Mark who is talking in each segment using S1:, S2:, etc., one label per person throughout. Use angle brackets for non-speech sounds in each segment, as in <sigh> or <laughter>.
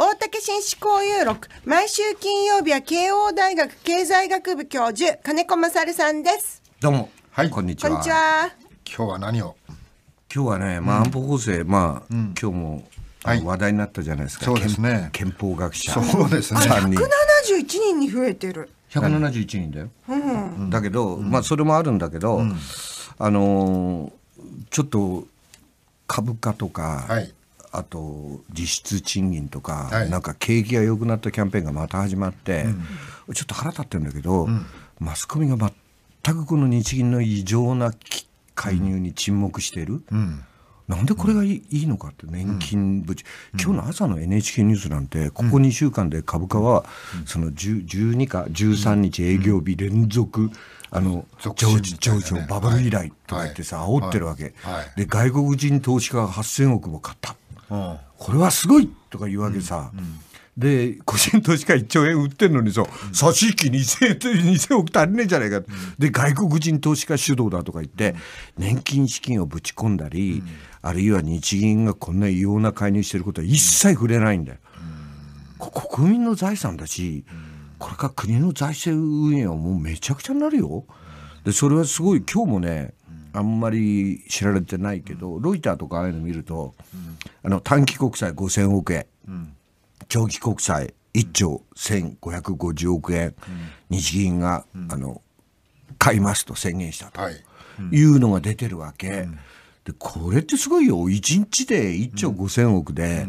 S1: 大竹紳士交友録。毎週金曜日は慶応大学経済学部教授、金子勝さんです。
S2: どうも。はい、こんにちは。こんにちは。今日は何を今日はね、まあ、安保法制、まあ、うん、今日も、はい、話題になったじゃないですか。そうですね。憲法学者。そうですね。
S1: 171人に増えてる。
S3: 171人だよ。
S1: うん、だ
S3: けど、うん、まあ、それもあるんだけど、うん、あのー、ちょっと、株価とか、はい、あと実質賃金とか、はい、なんか景気が良くなったキャンペーンがまた始まって、うん、ちょっと腹立ってるんだけど、うん、マスコミが全くこの日銀の異常な介入に沈黙している。うんなんでこれがいい,、のかって年金ぶち、うん、今日の朝の NHK ニュースなんてここ2週間で株価はその12か13日営業日連続、あの上場、ね、バブル以来とか言ってさ、はい、煽ってるわけ、で外国人投資家が8000億も買った。これはすごいとか言うわけさ。で、個人投資家1兆円売ってるのにさ、差し引き2000億足りねえじゃないか、で、外国人投資家主導だとか言って、年金資金をぶち込んだり、あるいは日銀がこんな異様な介入してることは一切触れないんだよ。国民の財産だし、これから国の財政運営はもうめちゃくちゃになるよ。で、それはすごい、今日もね、あんまり知られてないけど、ロイターとかああいうの見ると、あの短期国債5,000億円、長期国債1兆1,550億円、日銀が、あの買いますと宣言したというのが出てるわけ、でこれってすごいよ1日で1兆5,000億で。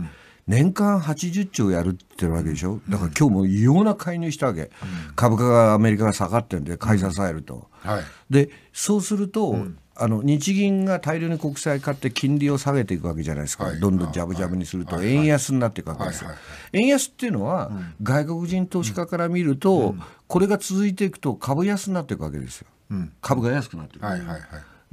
S3: 年間80兆やるって言ってるわけでしょだから今日も異様な介入したわけ、うん、株価がアメリカが下がってるんで買い支えると、うんはい、でそうすると、うんあの日銀が大量に国債買って金利を下げていくわけじゃないですか、はい、どんどんじゃぶじゃぶにすると、円安になっていくわけですよ。円安っていうのは、外国人投資家から見ると、これが続いていくと株安になっていくわけですよ、株が安くなっていく。はいはいはい、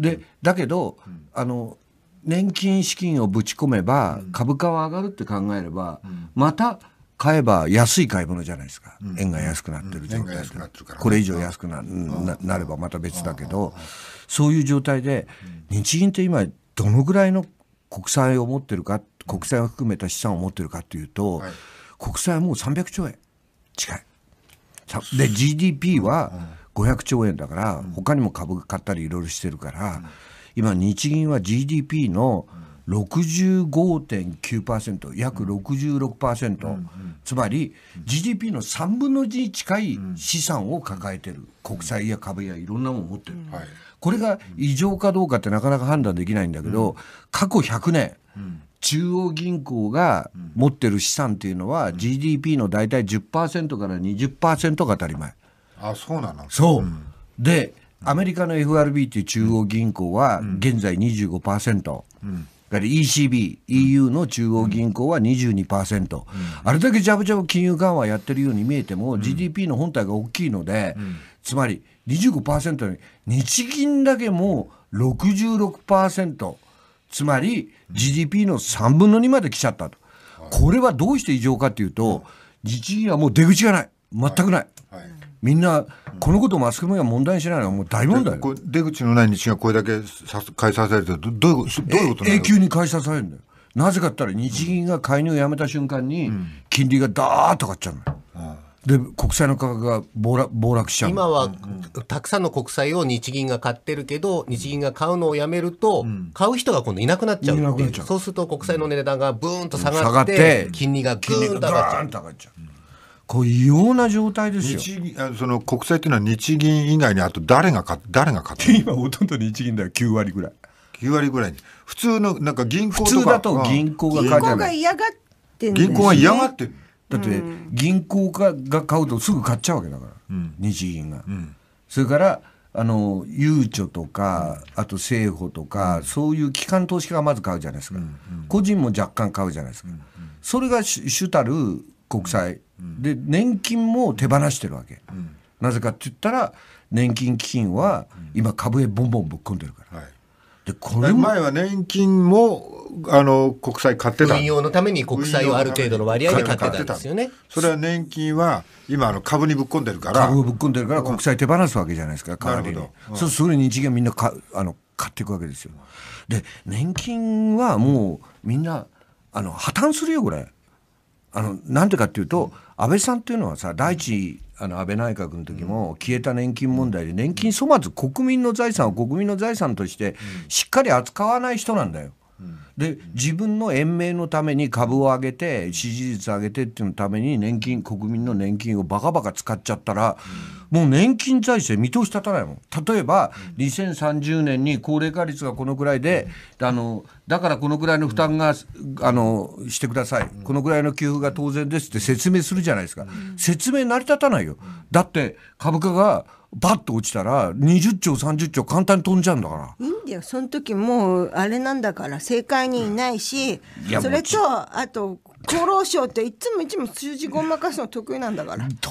S3: でだけど、あの年金資金をぶち込めば、株価は上がるって考えれば、また買えば安い買い物じゃないですか、円が安くなってる状態るこれ以上安くな,、なればまた別だけど。そういう状態で、日銀って今、どのぐらいの国債を持ってるか、国債を含めた資産を持ってるかというと、国債はもう300兆円近い。で、GDP は500兆円だから、他にも株買ったりいろいろしてるから、今、日銀は GDP の65.9%約66%、つまり GDP の3分の1に近い資産を抱えてる国債や株やいろんなものを持ってる、はい、これが異常かどうかってなかなか判断できないんだけど、過去100年、中央銀行が持ってる資産っていうのは GDP の大体10%から20%が当たり前。
S2: あそうなの
S3: そう、でアメリカの FRB っていう中央銀行は現在25%、うん ECB、EU の中央銀行は22%、うん、あれだけじゃぶじゃぶ金融緩和やってるように見えても、うん、GDP の本体が大きいので、うん、つまり25%に、日銀だけもう66%、つまり GDP の3分の2まで来ちゃったと、これはどうして異常かというと、日銀はもう出口がない、全くないみ
S2: んな、このことマスコミが問題にしないのはもう大問題出口のない日がこれだけ返されるとど、どういうことどういうこと永久に返さされるんだよ。なぜかったら日銀が介入をや
S3: めた瞬間に、金利がだーっと上がっちゃうのよ。で国債の価格が暴落暴落しちゃう今
S2: は、たくさんの国債を日銀が買ってるけど日銀が買うのをや
S3: めると、うん、買う人が今度いなくなっちゃうってそうすると国債の値段がブーンと下がってうん、がって金利がグーンと上がっちゃう。
S2: こう異様な状態ですよその国債というのは日銀以外にあと誰が買誰が買って今ほとんど日銀だよ9割ぐらい9割ぐらいに普通のなんか銀行とか普通だと銀行が買う銀行が
S1: 嫌がってる、ね、銀行が嫌がって
S2: るだって銀行がが買うとすぐ買っちゃうわけだから、う
S3: ん、日銀が、うん、それからあのゆうちょとか、あと政府とか、うん、そういう機関投資家がまず買うじゃないですか、うんうん、個人も若干買うじゃないですか、うんうん、それが主たる国債で年金も手放してるわけ、なぜかって言ったら年金基金は今株へボンボンぶっ込んでるか
S2: ら、はいでこれ前は年金もあの国債買ってた運用のために国債をある程度の割合で買ってたんですよねそれは年金は今あの株にぶっ込んでるから株をぶっ込んでるから国債手放すわけじゃないですか代わりに、そうすぐに日銀みんなかあの買っていくわけ
S3: ですよで年金はもうみんなあの破綻するよこれあの、なんでかっていうと、安倍さんっていうのはさ、第一、あの安倍内閣の時も消えた年金問題で年金粗末国民の財産を国民の財産としてしっかり扱わない人なんだよ。で自分の延命のために株を上げて支持率上げてっていうのために年金国民の年金をバカバカ使っちゃったら、もう年金財政見通し立たないもん例えば、うん、2030年に高齢化率がこのくらいで、あのだからこのくらいの負担が、あのしてくださいこのくらいの給付が当然ですって説明するじゃないですか、説明成り立たないよだって株価がバッと落ちたら20兆30兆簡単に飛んじゃうんだか
S1: らいいんだよその時もうあれなんだから正解にいないし、うん、それとあと厚労省っていつもいつも数字ごまかすの得意なんだから
S3: と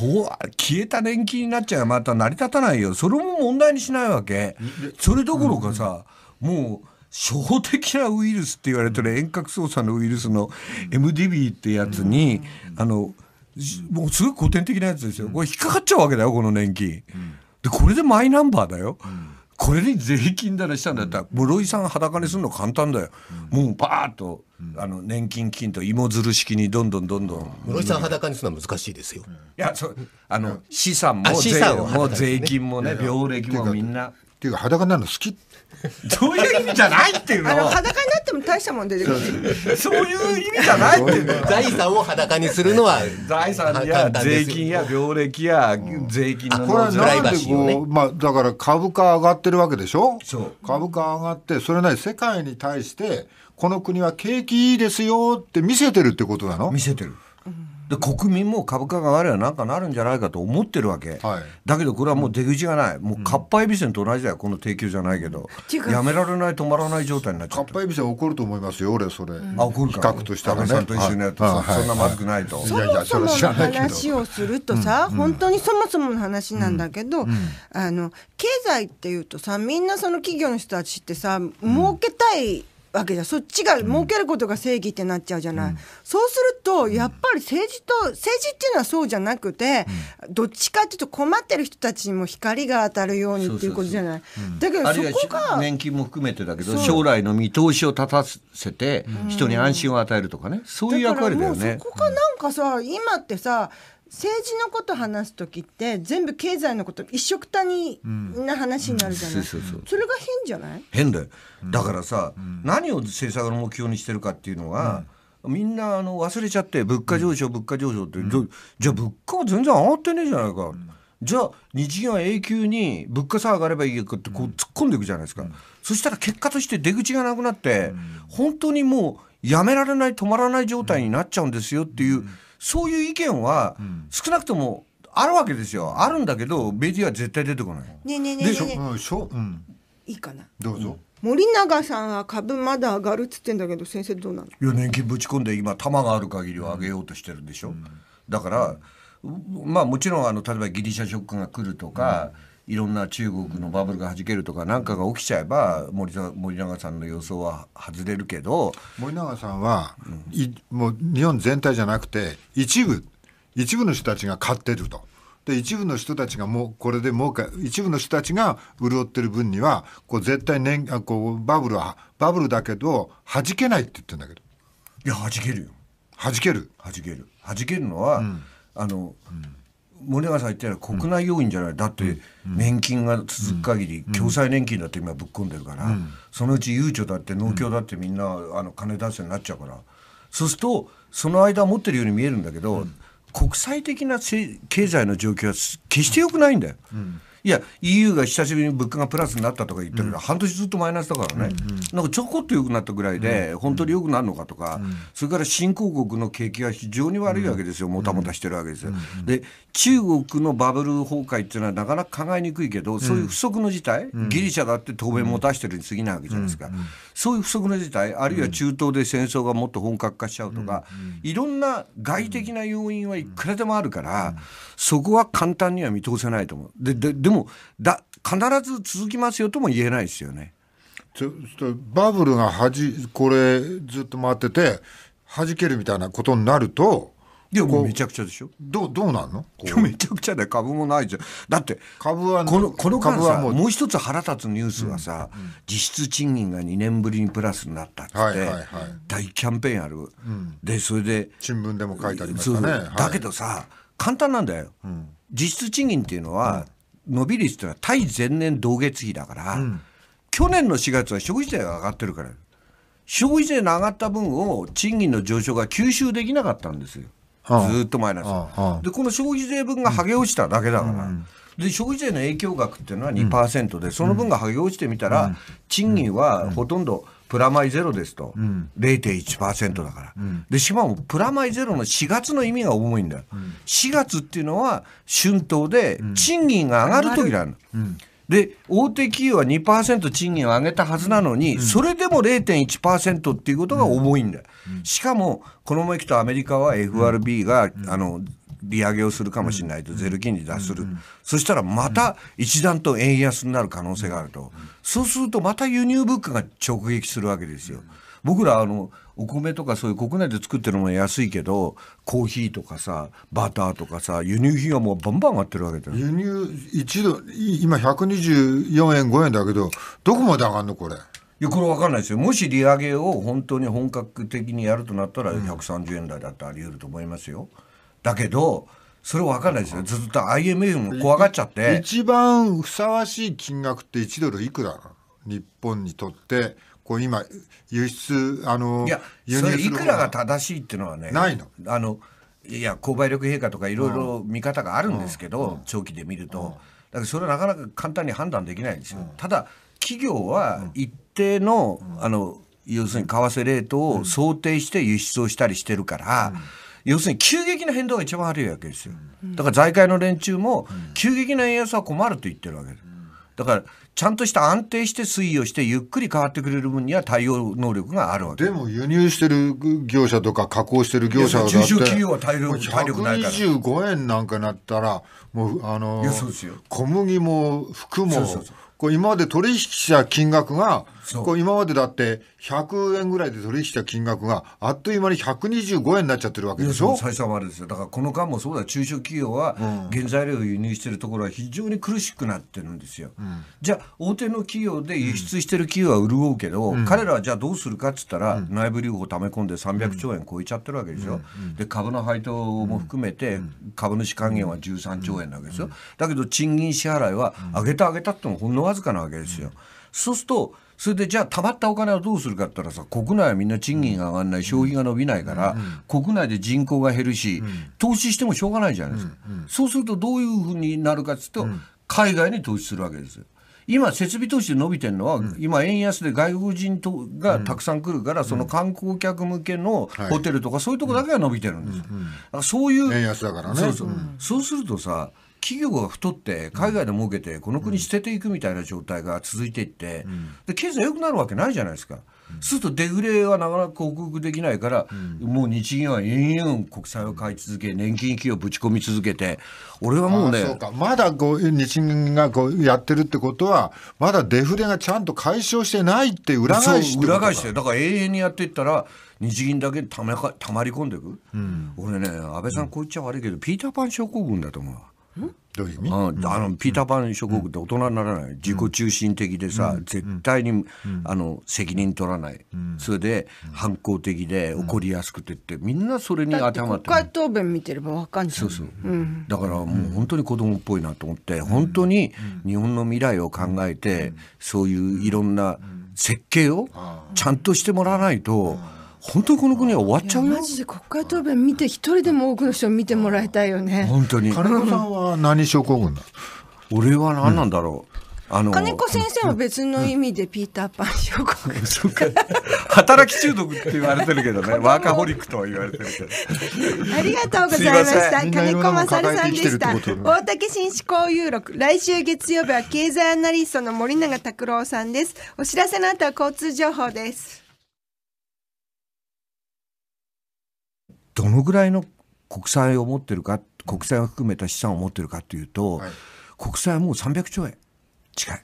S3: 消えた年金になっちゃうまた成り立たないよそれも問題にしないわけそれどころかさ、うん、もう初歩的なウイルスって言われてる遠隔操作のウイルスの MDB ってやつに、うん、あのもうすごい古典的なやつですよこれ引っかかっちゃうわけだよこの年金。うんで、これでマイナンバーだよ。うんこれに税金だらしたんだったら、室井さん裸にするの簡単だよ、うん、もうパーッと、あの年金金と芋づる式にどんどんどんどん室井さん裸にするのは難しいですよ、いやそあの、資産も税
S1: も
S2: 税金もね病歴もみんなっていうか裸になるの好きっそういう意味じゃないっていうのあの裸に
S1: なっても大したもん出てくるそういう意味じゃない
S2: っていうの財産を裸
S3: にするのは財
S2: 産や税金
S3: や病歴や税金のこれはなってこ
S2: う、まあだから株価上がってるわけでしょそう株価上がってそれなり世界に対してこの国は景気いいですよって見せてるってことなの見せてるで国民も株価が上がればなんかなるんじゃないかと思ってるわけ、はい、
S3: だけどこれはもう出口がない、うん、もうかっぱえびせんと同じだよこの提供じゃないけど、うん、やめられない
S2: 止まらない状態になっちゃうかっぱえびせん怒ると思いますよ俺それ、うん、あ怒るか比較としたらねさんと一緒にやると、はい、そんなまずくないと、はい、そもそもの話を
S1: するとさ、本当にそもそもの話なんだけど、あの経済っていうとさみんなその企業の人たちってさ儲けたい、わけじゃんそっちが儲けることが正義ってなっちゃうじゃない、うん、そうするとやっぱり政治と政治っていうのはそうじゃなくて、うん、どっちかっていうと困ってる人たちにも光が当たるようにっていうことじゃないだけどそこが
S3: 年金も含めてだけど将来の見通しを立たせて人に安心を与えるとかね、そういう役割だよねそ
S1: こがなんかさ、今ってさ政治のこと話す時って全部経済のこと一緒くたにな話になるじゃない、そうそうそうそれが変じゃない
S3: 変だよだからさ、うん、何を政策の目標にしてるかっていうのは、みんなあの忘れちゃって物価上昇、物価上昇って、じゃあ物価は全然上がってねえじゃないか、じゃあ日銀は永久に物価さ上がればいいかってこう突っ込んでいくじゃないですか、そしたら結果として出口がなくなって、本当にもうやめられない止まらない状態になっちゃうんですよっていう。そういう意見は少なくともあるわけですよあるんだけどメディアは絶対出てこない。ね
S1: えねえねえねえ
S3: ねうんしょうん、いいかなどうぞ、
S1: 森永さんは株まだ上がるっつってんだけど先生どうなのい
S3: や年金ぶち込んで今玉がある限りは上げようとしてるんでしょ、うん、だからまあもちろんあの例えばギリシャショックが来るとか、ういろんな中国のバブルがはじけるとか何かが起きちゃえば森森
S2: 永さんの予想は外れるけど森永さんは、うん、もう日本全体じゃなくて一部一部の人たちが買ってると。で一部の人たちがもうこれでもうか一部の人たちが潤ってる分にはこう絶対年あこうバブルはバブルだけど弾けないって言ってるんだけどいや弾けるよ弾ける弾ける弾けるのは、うん、あの、うん森永さん言ったよ国内要因
S3: じゃない、だって年金が続く限り、共済年金だって今ぶっ込んでるから、そのうち悠長だって農協だってみんな、あの金出すようになっちゃうからそうするとその間持ってるように見えるんだけど、国際的な経済の状況は決して良くないんだよ。うんいや EU が久しぶりに物価がプラスになったとか言ってるけど、うん、半年ずっとマイナスだからね、うんうん、なんかちょこっと良くなったぐらいで、うん、本当に良くなるのかとか、うん、それから新興国の景気が非常に悪いわけですよ、もたもたしてるわけですよ。で中国のバブル崩壊っていうのはなかなか考えにくいけどそういう不測の事態、ギリシャだって当面持たしてるに過ぎないわけじゃないですか、そういう不測の事態あるいは中東で戦争がもっと本格化しちゃうとか、いろんな外的な要因はいくらでもあるから、そこは簡単には見通せないと
S2: 思う。でででももだ必ず続きますよとも言えないですよね。バブルがはじこれずっと回っててはじけるみたいなことになるともうめちゃくちゃでしょどどうなんのめちゃくちゃで株もないじゃん
S3: だって株は、このこの間さもうもう一つ腹立つニュースがさ、うんうん、実質賃金が2年ぶりにプラスになったっって、はいはいはい、大キャンペーンある、うん、でそれで新聞でも書いてありましたね、だけどさ簡単なんだよ、実質賃金っていうのは、伸び率というのは対前年同月比だから、うん、去年の4月は消費税が上がってるから消費税の上がった分を賃金の上昇が吸収できなかったんですよ、はあ、ずっとマイナス、はあはあ、でこの消費税分が剥げ落ちただけだから、うん、で消費税の影響額っていうのは2%で、うん、その分が剥げ落ちてみたら、賃金はほとんど、プラマイゼロですと、うん、0.1%だから、うん、でしかもプラマイゼロの4月の意味が重いんだよ、うん、4月っていうのは春闘で賃金が上がる時なの、うん、で大手企業は2%賃金を上げたはずなのに、それでも0.1%っていうことが重いんだよ、しかもこのままいくとアメリカは FRB が、あの利上げをするかもしれないと、ゼロ金利出する、そしたらまた一段と円安になる可能性があると、そうするとまた輸入物価が直撃するわけですよ。僕らあのお米とかそういう国内で作ってるのも安いけ
S2: どコーヒーとかさバターとかさ輸入費はもうバンバン上がってるわけだよ輸入一度今124円5円だけどどこまで上がるのこれいやこれ分かんないですよもし利上げを本当に本格的にやるとなったら130円台だってあり得ると思いますよ。うんだけど、それ分かんないですよ。ずっと IMF も怖がっちゃって。一番ふさわしい金額って1ドルいくらなの日本にとって、こう今、輸出、あの、いや、それいくらが正しいっていうのはね、ないの。
S3: あの、いや、購買力陛下とかいろいろ見方があるんですけど、うん、長期で見ると。うん、だからそれはなかなか簡単に判断できないんですよ。うん、ただ、企業は一定の、あの、要するに為替レートを想定して輸出をしたりしてるから、要するに急激な変動が一番悪いわけですよ。だから財界の連中も急激な円安は困ると言ってるわけです。だからちゃんとした安定して推移をしてゆっくり変わってくれ
S2: る分には対応能力があるわけでも輸入してる業者とか加工してる業者だって中小企業は体力体力ないから2 5円なんかなったらもうあの小麦も服もこう今まで取引した金額がこう今までだって100円ぐらいで取引した金額があっという間に125円になっちゃってるわけでしょ最初はあれですよだからこの間もそうだ中小企業は原材料を輸入してるところは非
S3: 常に苦しくなってるんですよ、うん、じゃあ大手の企業で輸出してる企業は潤うけど、うん、彼らはじゃあどうするかっつったら、内部留保を溜め込んで300兆円超えちゃってるわけでしょ、で株の配当も含めて株主還元は13兆円なわけですよ、だけど賃金支払いは上げた上げたってもほんのわずかなわけですよ、そうするとそれでじゃあたまったお金をどうするかって言ったらさ国内はみんな賃金が上がらない消費が伸びないから、国内で人口が減るし、投資してもしょうがないじゃないですか、そうするとどういうふうになるかっつうと、海外に投資するわけですよ。今、設備投資で伸びてるのは、うん、今、円安で外国人とがたくさん来るから、うん、その観光客向けのホテルとか、はい、そういうとこだけが伸びてるんですよ。うん、そういう円安だからねそうするとさ、企業が太って海外で儲けてこの国捨てていくみたいな状態が続いていって、で経済良くなるわけないじゃないですか。するとデフレはなかなか克服できないから、もう日銀は延々
S2: 国債を買い続け年金費をぶち込み続けて俺はもうねうまだこう日銀がこうやってるってことはまだデフレがちゃんと解消してないって裏返して裏返
S3: してだから永遠にやっていったら日銀だけたまたまり込んでいく、うん、俺ね安倍さんこう言っちゃ悪いけど、ピーターパン症候群だと思う。どういう意味、ん、あのピーター・パン諸国って大人にならない、自己中心的でさ、絶対に、あの責任取らない、それで反抗的で怒りやすくてって、みんなそれに当てはまって
S1: 国会答弁見てれば分
S3: かんないそうそう、だからもう本当に子供っぽいなと思って本当に日本の未来を考えて、そういういろんな設計
S1: を
S2: ちゃんとしてもらわないと。本当にこの国は終わっちゃうよマジ
S1: で国会答弁見て一人でも多くの人見てもらいたいよね本当に金子さん
S2: は何症候群だ俺は何なんだろう、あの金子先
S1: 生は別の意味でピーターパン症候
S3: 群、そうか働き中毒って言われてるけどね <laughs> ワーカホリックとは言われてるけど
S1: ありがとうございました金子まさるさんでした大竹紳士交友録来週月曜日は経済アナリストの森永卓郎さんですお知らせの後は交通情報です
S3: どのぐらいの国債を持ってるか国債を含めた資産を持ってるかというと、はい、国債はもう300兆円近い。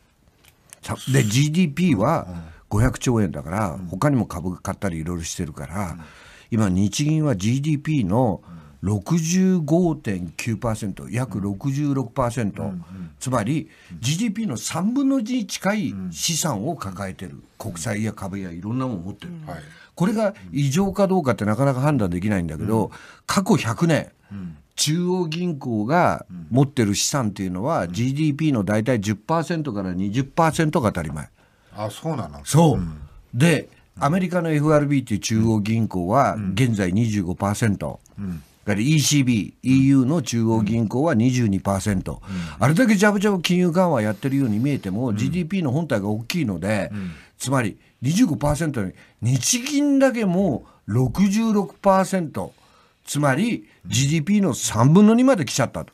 S3: で GDP は500兆円だから、うん、他にも株買ったりいろいろしてるから、うん、今日銀は GDP の65.9%約66%、つまり GDP の3分の1に近い資産を抱えてる国債や株やいろんなもの持ってる。はいこれが異常かどうかってなかなか判断できないんだけど、過去100年、中央銀行が持ってる資産っていうのは GDP の大体10%から20%が当たり前。
S2: あそうなの
S3: そう、でアメリカの FRB っていう中央銀行は現在25%、うん、ECB、EU の中央銀行は22%、うん、あれだけじゃぶじゃぶ金融緩和やってるように見えても、GDP の本体が大きいので、つまり25%に日銀だけもう66%つまり GDP の3分の2まで来ちゃったと、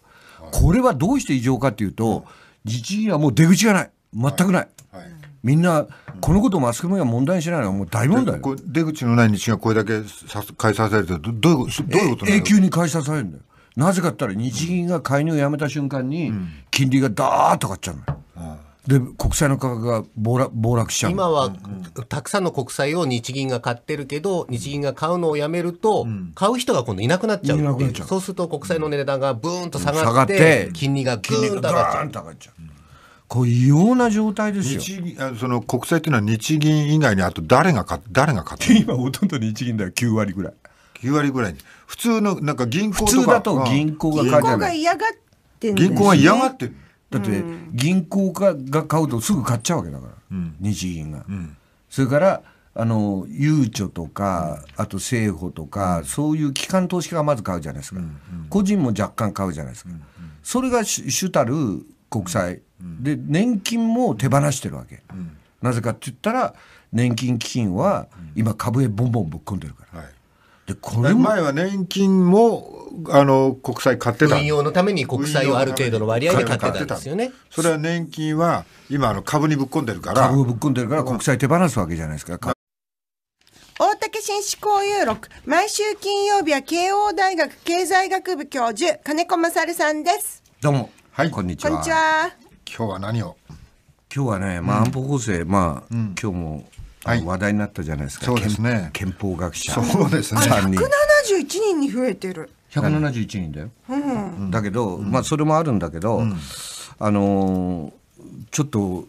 S3: これはどうして異常かというと、
S2: 日銀はもう出口がない全くない、はいはいみんな、このことマスコミが問題にしないのはもう大問題出口のない日がこれだけ返されるとどういうことどういうこと永久に返されるんだよ。なぜかったら日銀が介入をやめた瞬間に金利が
S3: だーっと上がっちゃうのよ。で国債の価格が暴落暴落しちゃう今は、たくさんの国債を日銀が買ってるけど日銀が買うのをやめると、うん、買う人が今度いなくなっちゃうっていうそうすると国債の値段がブーンと下がって,、金利がグーンと上がっちゃう。
S2: こう異様な状態ですよその国債というのは日銀以外にあと誰が買誰が買って今ほとんど日銀だよ9割ぐらい9割ぐらい普通のなんか銀行とか普通だと銀行が買い銀行が
S1: 嫌がってる、ね、銀行が嫌がっ
S2: てる
S3: だって銀行がが買うとすぐ買っちゃうわけだから、うん、日銀が、うん、それからあのゆうちょとか、あと政府とか、そういう機関投資家がまず買うじゃないですか、個人も若干買うじゃないですか、それが主たる国債、で年金も手放してるわけ、なぜかって言ったら年金基金は今株へボンボンぶっ込んでるから、はいでこれ前は
S2: 年金もあの国債買ってた運用のために国債をある程度の割合で買ってたんですよねそれは年金は今あの株にぶっ込んでるから株をぶっ込んでるから国債手放すわけじゃないですか、
S1: 大竹紳士交友録毎週金曜日は慶応大学経済学部教授金子勝さんです
S2: どうもはいこんにちは今日は何を今日はね、まあ、安保法制、まあ、今日もはい、話題になったじゃないですか、そうですね憲法学者そうですねあ171
S1: 人に増えてる
S3: 百七十一人だよ、
S1: うん、
S3: だけど、まあそれもあるんだけど、うん、あのちょっと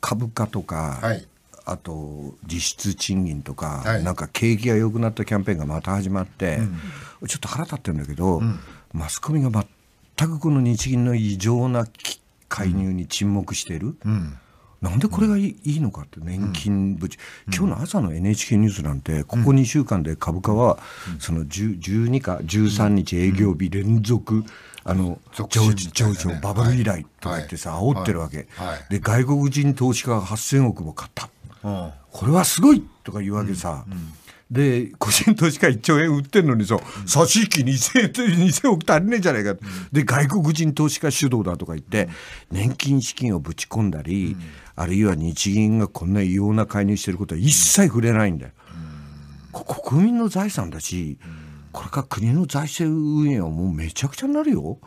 S3: 株価とか、はい、あと実質賃金とか、はい、なんか景気が良くなったキャンペーンがまた始まって、うん、ちょっと腹立ってるんだけど、うん、マスコミが全くこの日銀の異常な介入に沈黙している、うなんでこれがいい,、のかって年金ぶち、うん、今日の朝の NHK ニュースなんてここ2週間で株価はその12か13日営業日連続、あの上場上場バブル以来とか言ってさ、はい、煽ってるわけ、はいで外国人投資家が8000億も買った、これはすごいとか言うわけさ、うんうんで、個人投資家1兆円売ってるのにさ、差し引き2000 2000億足りねえじゃないか、で、外国人投資家主導だとか言って、年金資金をぶち込んだり、あるいは日銀がこんな異様な介入してることは一切触れないんだよ。国民の財産だし、これから国の財政運営はもうめちゃくちゃになるよ。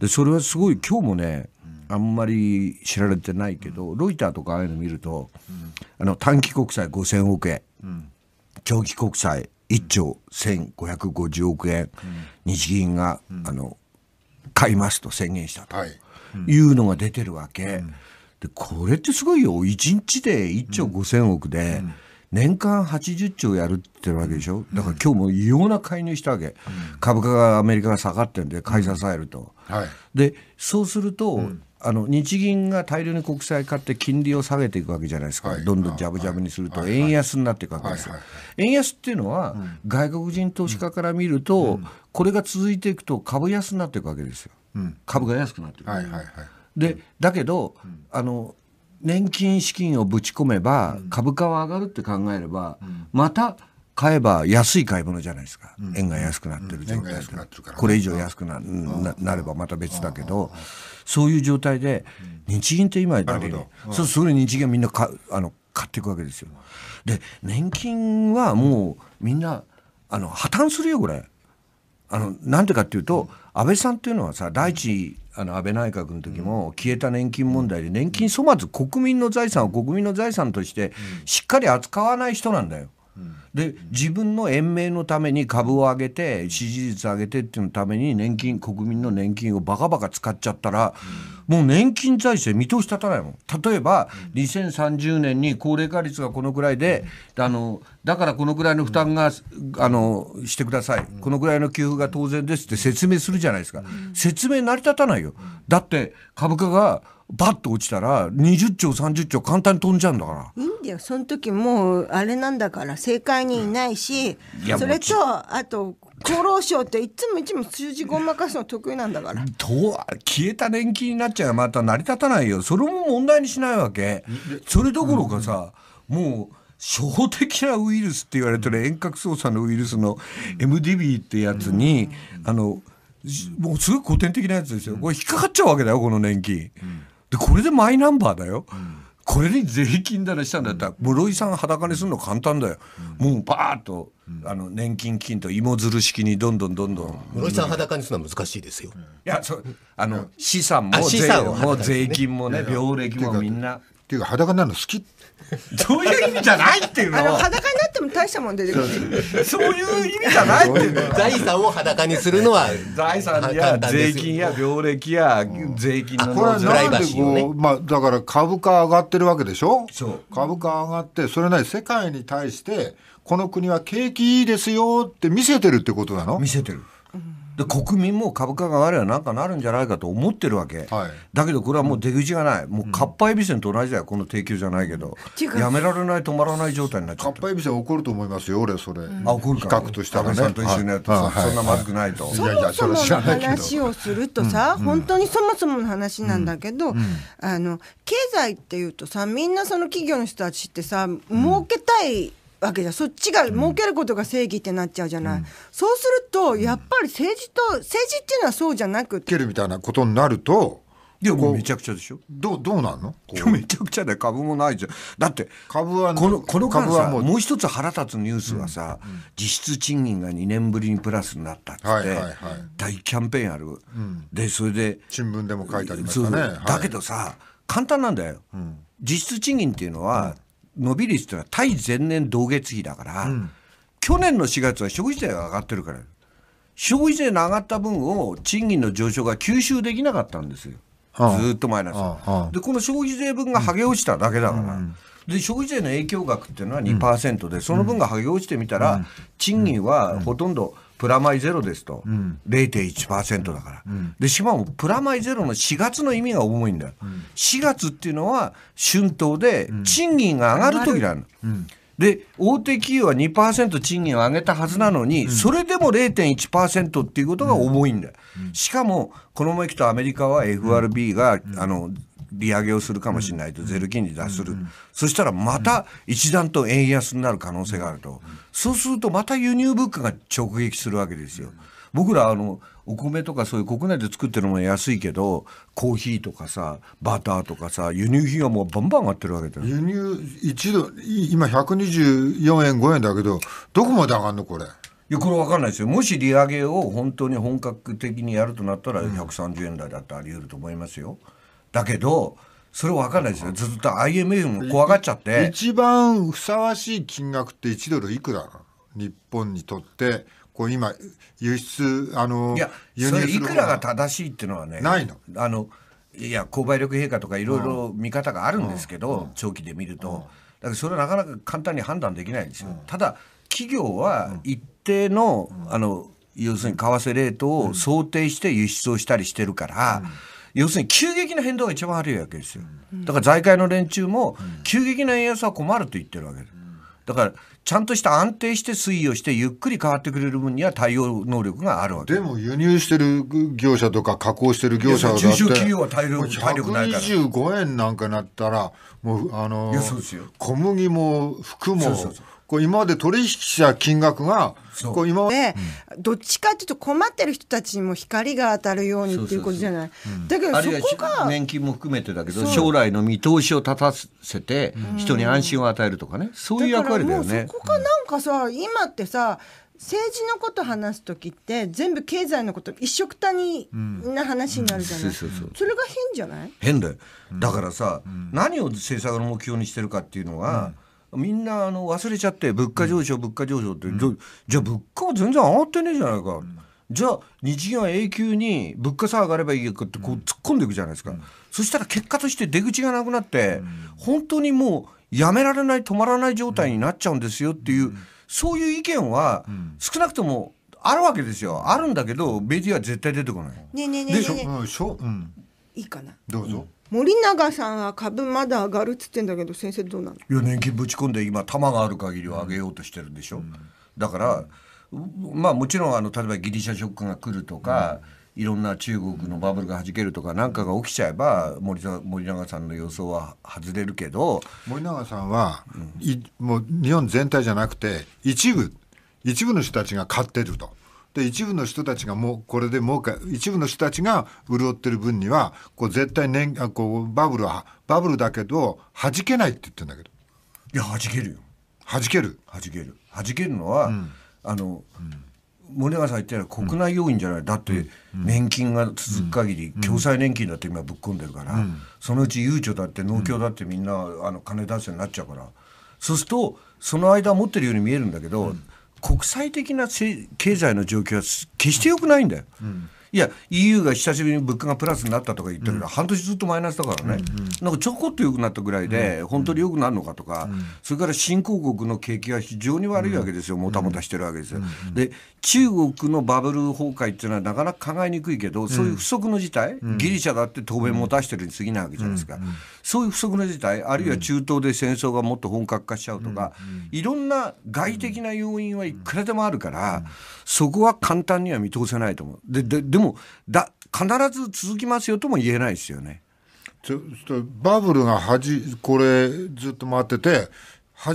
S3: で、それはすごい、今日もね、あんまり知られてないけど、ロイターとかああいうの見ると、あの短期国債5000億円、長期国債1兆1550億円、日銀が、あの買いますと宣言したというのが出てるわけ、でこれってすごいよ1日で1兆5000億で、年間80兆やるって言ってるわけでしょだから今日も異様な介入したわけ、株価がアメリカが下がってるんで買い支えると、でそうすると、あの日銀が大量に国債買って金利を下げていくわけじゃないですか、はい、どんどんじゃぶじゃぶにすると、円安になっていくわけですよ。円安っていうのは、外国人投資家から見ると、これが続いていくと株安になっていくわけですよ、株が安くなっていく。はいはいはい、でだけど、あの年金資金をぶち込めば、株価は上がるって考えれば、また買えば安い買い物じゃないですか、円が安くなってる状態これ以上安くな,、なればまた別だけど。そういう状態で、日銀って今だけど、そうそれ日銀はみんなかあの買っていくわけですよ。で年金はもうみんなあの破綻するよこれ。あのなんでかっていうと安倍さんっていうのはさ第一あの安倍内閣の時も消えた年金問題で年金粗末国民の財産を国民の財産としてしっかり扱わない人なんだよ。で自分の延命のために株を上げて支持率上げてっていうのために年金国民の年金をバカバカ使っちゃったら、もう年金財政見通し立たないもん例えば2030年に高齢化率がこのくらいであのだからこのくらいの負担が、あのしてくださいこのくらいの給付が当然ですって説明するじゃないですか、説明成り立たないよだって株価がバッと落ちたら20兆30兆簡単に飛んじゃうんだか
S1: ら。いいんだよその時もうあれなんだから正解にいないし、うん、それとあと厚労省っていつもいつも数字ごまかすの得意なんだから。
S3: と消えた年金になっちゃまた成り立たないよそれも問題にしないわけそれどころかさ、うん、もう初歩的なウイルスって言われてる遠隔操作のウイルスの MDB ってやつに、うん、あのもうすごい古典的なやつですよこれ引っかかっちゃうわけだよこの年金。でこれでマイナンバーだよ。うんこれに税金だらしたんだったら室井さん裸にするの簡単だよ、うん、もうパーッと、あの年金金と芋づる式にどんどんどん
S2: どん室井さん裸にするのは難しいですよ、いやそあの資産も税も税金もね病歴もみんなっていうか裸になるの好きそういう意味じゃないっていうのあの裸に
S1: なっても大したもん出てそういう意味じゃな
S2: いっていうの財産を裸にするのは
S3: 財産や税金や病歴や税金のこれはなんでこう、ね、
S2: まあだから株価上がってるわけでしょそう株価上がってそれなり世界に対してこの国は景気いいですよって見せてるってことなの見せてるで国民も株価が上がればなんかなるんじゃないかと思ってるわけ、はい、だけどこれは
S3: もう出口がない、もうかっぱえびせんと同じだよこの提供じゃないけど、やめられない止まらない状
S2: 態になっちゃうかっぱえびせん怒ると思いますよ俺それ、あ怒るか比較としてはねさんと一緒にやって、はい、そんなまずくないと、はい、いいそもそもの話
S1: をするとさ、うん、本当にそもそもの話なんだけど、うん、あの経済っていうとさみんなその企業の人たちってさ儲けたい、わけじゃんそっちが儲けることが正義ってなっちゃうじゃない、うん、そうするとやっぱり政治と政治っていうのはそうじゃなくて。
S2: けるみたいなことになるといやもうめちゃくちゃでしょどうどうなんのめちゃくちゃだ株もないじゃんだって株はこのこの株はもうも
S3: う一つ腹立つニュースはさ、うんうん、実質賃金が2年ぶりにプラスになったっつって、はいはいはい、大キャンペーンある、うん、でそれで新聞でも書いてありましたね、だけどさ簡単なんだよ、実質賃金っていうのは、伸び率というのは対前年同月比だから、うん、去年の4月は消費税が上がってるから消費税の上がった分を賃金の上昇が吸収できなかったんですよ。ずっとマイナス。で、この消費税分が剥げ落ちただけだから。うん、で消費税の影響額っていうのは2%で、うん、その分が剥げ落ちてみたら、賃金はほとんど、プラマイゼロですと、うん、0.1%だから、うん、でしかもプラマイゼロの4月の意味が重いんだよ、うん、4月っていうのは春闘で賃金が上がる時なの、うん、で大手企業は2%賃金を上げたはずなのに、それでも0.1%っていうことが重いんだよ、しかもこのままいくとアメリカは FRB が、あの利上げをするかもしれないと、ゼロ金利出する、そしたらまた一段と円安になる可能性があると、そうするとまた輸入物価が直撃するわけですよ。僕らあのお米とかそういう国内で作ってるもの安いけどコーヒーとかさ
S2: バターとかさ輸入費はもうバンバン上がってるわけだよ輸入一度今124円5円だけどどこまで上がるのこれいやこれ分かんないですよもし利上げを
S3: 本当に本格的にやるとなったら130円台だってあり得ると思いますよ。うんだけ
S2: ど、それ分かんないですよ。ずっと IMF も怖がっちゃって。一番ふさわしい金額って1ドルいくらなの日本にとって、こう今、輸出、あの、いや、それいくらが正しいっていうのはね、ないの。あの、いや、購買力
S3: 陛下とかいろいろ見方があるんですけど、うんうん、長期で見ると。うん、だけど、それはなかなか簡単に判断できないんですよ。ただ、企業は一定の、あの、要するに為替レートを想定して輸出をしたりしてるから、要するに急激な変動が一番悪いわけですよ。だから財界の連中も急激な円安は困ると言ってるわけです。だからちゃんとした安定して推移をしてゆっくり変わってくれる分には対応能力がある
S2: わけでも輸入してる業者とか加工してる業者だって中小企業は体力ないから2 5円なんかなったらもうあの小麦も服もそうそうそう
S1: こう今まで取引した金額がこう今まで、どっちかっていうと困ってる人たちにも光が当たるようにっていうことじゃない。だけどそこが年金も含
S3: めてだけど将来の見通しを立たせて人に安心を与えるとかね、そういう役割だよね。そこ
S1: がなんかさ、今ってさ政治のこと話す時って全部経済のこと一緒くたにな話になるじゃない、それが変じゃない
S3: 変だよだからさ、うん、何を政策の目標にしてるかっていうのは、みんなあの忘れちゃって物価上昇、物価上昇って、うん、じゃあ物価は全然上がってねえじゃないか、うん、じゃあ日銀は永久に物価差上がればいいかってこう突っ込んでいくじゃないですか、うん、そしたら結果として出口がなくなって、本当にもうやめられない止まらない状態になっちゃうんですよっていう、そういう意見は少なくともあるわけですよあるんだけどメディは絶対出てこない。
S1: ねねねねねね、う
S3: ん、いいかなどうぞ、
S1: 森永さんは株まだ上がるっつってんだけど先生どうなのい
S3: や年金ぶち込んで今玉がある限りは上げようとしてるんでしょ、うん、だから、まあもちろんあの例えばギリシャショックが来るとか、うん、いろんな中国のバブルがはじけるとか何かが起きちゃえば森
S2: 森永さんの予想は外れるけど森永さんは、うん、もう日本全体じゃなくて一部一部の人たちが買ってると。で一部の人たちがもうこれで儲か一部の人たちが潤ってる分にはこう絶対年あこうバブルはバブルだけど弾けないって言ってるんだけどいや弾けるよ弾ける弾ける弾けるのは、うん、あの、うん森永さん言ったように国内
S3: 要因じゃない、うん、だって年金が続く限り、共済年金だって今ぶっ込んでるから、うん、そのうちゆうちょだって農協だってみんなあの金出すようになっちゃうからそうするとその間持ってるように見えるんだけど、国際的な経済の状況は決して良くないんだよ。うんいや EU が久しぶりに物価がプラスになったとか言ってるけど、うん、半年ずっとマイナスだからね、うんうん、なんかちょこっと良くなったぐらいで、うん、本当に良くなるのかとか、うん、それから新興国の景気が非常に悪いわけですよ、もたもたしてるわけですよ。で中国のバブル崩壊っていうのはなかなか考えにくいけどそういう不測の事態、ギリシャだって当面持たしてるに過ぎないわけじゃないですか。そういう不測の事態あるいは中東で戦争がもっと本格化しちゃうとか、いろんな外的な要因はいくらでもあるから、そこは簡単には見通せ
S2: ないと思う。でででもだ必ず続きますよとも言えないですよね。バブルがはじこれずっと回ってて弾